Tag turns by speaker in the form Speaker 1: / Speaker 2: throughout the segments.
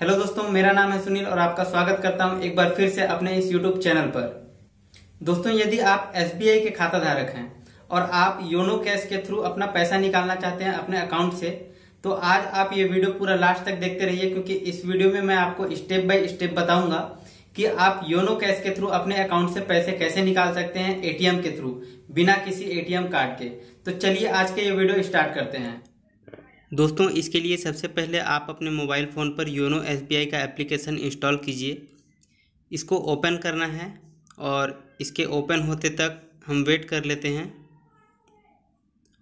Speaker 1: hello दोस्तों मेरा नाम है सुनील और आपका स्वागत करता हूं एक बार फिर से अपने इस यूट्यूब चैनल पर दोस्तों यदि आप एस के खाता धारक हैं और आप योनो कैश के थ्रू अपना पैसा निकालना चाहते हैं अपने अकाउंट से तो आज आप ये वीडियो पूरा लास्ट तक देखते रहिए क्योंकि इस वीडियो में मैं आपको स्टेप बाय स्टेप बताऊंगा कि आप योनो कैश के थ्रू अपने अकाउंट से पैसे कैसे निकाल सकते हैं एटीएम के थ्रू बिना किसी एटीएम कार्ड के तो चलिए आज के ये वीडियो स्टार्ट करते हैं दोस्तों इसके लिए सबसे पहले आप अपने मोबाइल फ़ोन पर योनो एस का एप्लीकेशन इंस्टॉल कीजिए इसको ओपन करना है और इसके ओपन होते तक हम वेट कर लेते हैं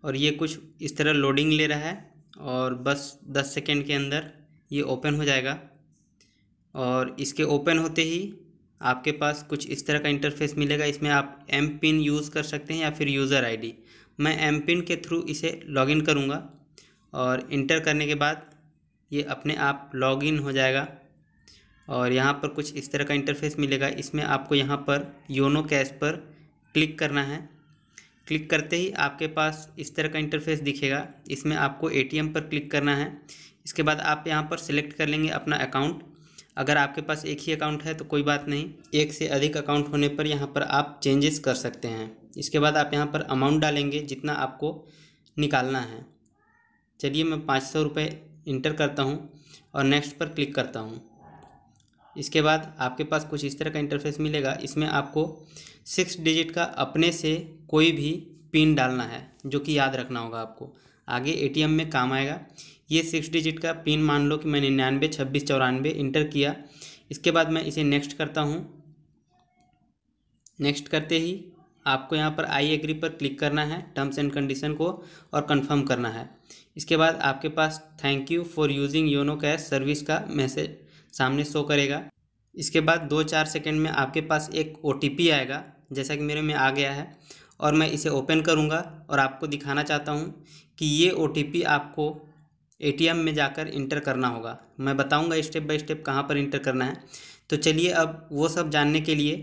Speaker 1: और ये कुछ इस तरह लोडिंग ले रहा है और बस 10 सेकेंड के अंदर ये ओपन हो जाएगा और इसके ओपन होते ही आपके पास कुछ इस तरह का इंटरफेस मिलेगा इसमें आप एम पिन यूज़ कर सकते हैं या फिर यूज़र आईडी मैं एम पिन के थ्रू इसे लॉगिन करूँगा और इंटर करने के बाद ये अपने आप लॉगिन हो जाएगा और यहाँ पर कुछ इस तरह का इंटरफेस मिलेगा इसमें आपको यहाँ पर योनो कैश पर क्लिक करना है क्लिक करते ही आपके पास इस तरह का इंटरफेस दिखेगा इसमें आपको एटीएम पर क्लिक करना है इसके बाद आप यहाँ पर सिलेक्ट कर लेंगे अपना अकाउंट अगर आपके पास एक ही अकाउंट है तो कोई बात नहीं एक से अधिक अकाउंट होने पर यहाँ पर आप चेंजेस कर सकते हैं इसके बाद आप यहाँ पर अमाउंट डालेंगे जितना आपको निकालना है चलिए मैं पाँच सौ रुपये इंटर करता हूँ और नेक्स्ट पर क्लिक करता हूँ इसके बाद आपके पास कुछ इस तरह का इंटरफेस मिलेगा इसमें आपको सिक्स डिजिट का अपने से कोई भी पिन डालना है जो कि याद रखना होगा आपको आगे एटीएम में काम आएगा ये सिक्स डिजिट का पिन मान लो कि मैंने निन्यानवे छब्बीस चौरानवे इंटर किया इसके बाद मैं इसे नेक्स्ट करता हूँ नेक्स्ट करते ही आपको यहाँ पर आई एग्री पर क्लिक करना है टर्म्स एंड कंडीशन को और कंफर्म करना है इसके बाद आपके पास thank you for using YONO cash service का मैसेज सामने शो करेगा इसके बाद दो चार सेकेंड में आपके पास एक ओ आएगा जैसा कि मेरे में आ गया है और मैं इसे ओपन करूँगा और आपको दिखाना चाहता हूँ कि ये ओ आपको ए में जाकर इंटर करना होगा मैं बताऊँगा स्टेप बाई स्टेप कहाँ पर इंटर करना है तो चलिए अब वो सब जानने के लिए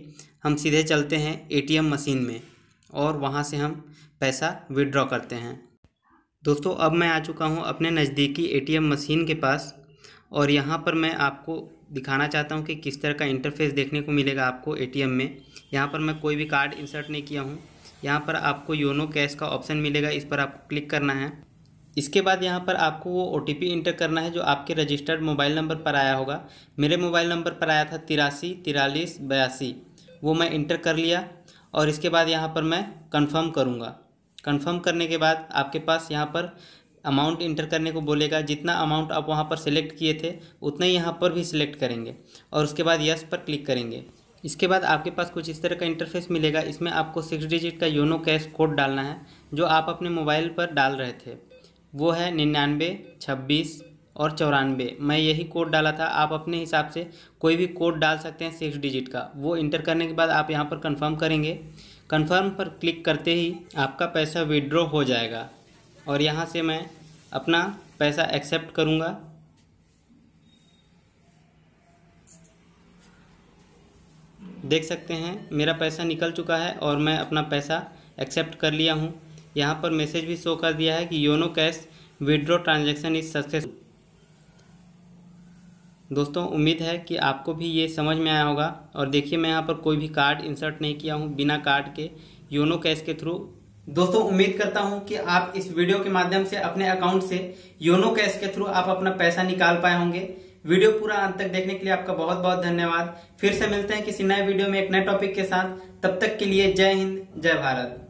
Speaker 1: हम सीधे चलते हैं एटीएम मशीन में और वहाँ से हम पैसा विड्रॉ करते हैं दोस्तों अब मैं आ चुका हूँ अपने नज़दीकी एटीएम मशीन के पास और यहाँ पर मैं आपको दिखाना चाहता हूँ कि किस तरह का इंटरफेस देखने को मिलेगा आपको एटीएम में यहाँ पर मैं कोई भी कार्ड इंसर्ट नहीं किया हूँ यहाँ पर आपको योनो कैश का ऑप्शन मिलेगा इस पर आपको क्लिक करना है इसके बाद यहाँ पर आपको वो ओ इंटर करना है जो आपके रजिस्टर्ड मोबाइल नंबर पर आया होगा मेरे मोबाइल नंबर पर आया था तिरासी तिरालीस बयासी वो मैं इंटर कर लिया और इसके बाद यहाँ पर मैं कंफर्म करूँगा कंफर्म करने के बाद आपके पास यहाँ पर अमाउंट इंटर करने को बोलेगा जितना अमाउंट आप वहाँ पर सिलेक्ट किए थे उतना ही यहाँ पर भी सिलेक्ट करेंगे और उसके बाद यस पर क्लिक करेंगे इसके बाद आपके पास कुछ इस तरह का इंटरफेस मिलेगा इसमें आपको सिक्स डिजिट का योनो कैश कोड डालना है जो आप अपने मोबाइल पर डाल रहे थे वो है निन्यानवे छब्बीस और चौरानवे मैं यही कोड डाला था आप अपने हिसाब से कोई भी कोड डाल सकते हैं सिक्स डिजिट का वो इंटर करने के बाद आप यहाँ पर कंफर्म करेंगे कंफर्म पर क्लिक करते ही आपका पैसा विड्रॉ हो जाएगा और यहाँ से मैं अपना पैसा एक्सेप्ट करूँगा देख सकते हैं मेरा पैसा निकल चुका है और मैं अपना पैसा एक्सेप्ट कर लिया हूँ यहाँ पर मैसेज भी शो कर दिया है कि YONO cash withdraw transaction is success दोस्तों उम्मीद है कि आपको भी ये समझ में आया होगा और देखिए मैं यहाँ पर कोई भी कार्ड इंसर्ट नहीं किया हूँ बिना कार्ड के योनो कैश के थ्रू दोस्तों उम्मीद करता हूं कि आप इस वीडियो के माध्यम से अपने अकाउंट से योनो कैश के थ्रू आप अपना पैसा निकाल पाए होंगे वीडियो पूरा अंत तक देखने के लिए आपका बहुत बहुत धन्यवाद फिर से मिलते हैं किसी नए वीडियो में एक नए टॉपिक के साथ तब तक के लिए जय हिंद जय भारत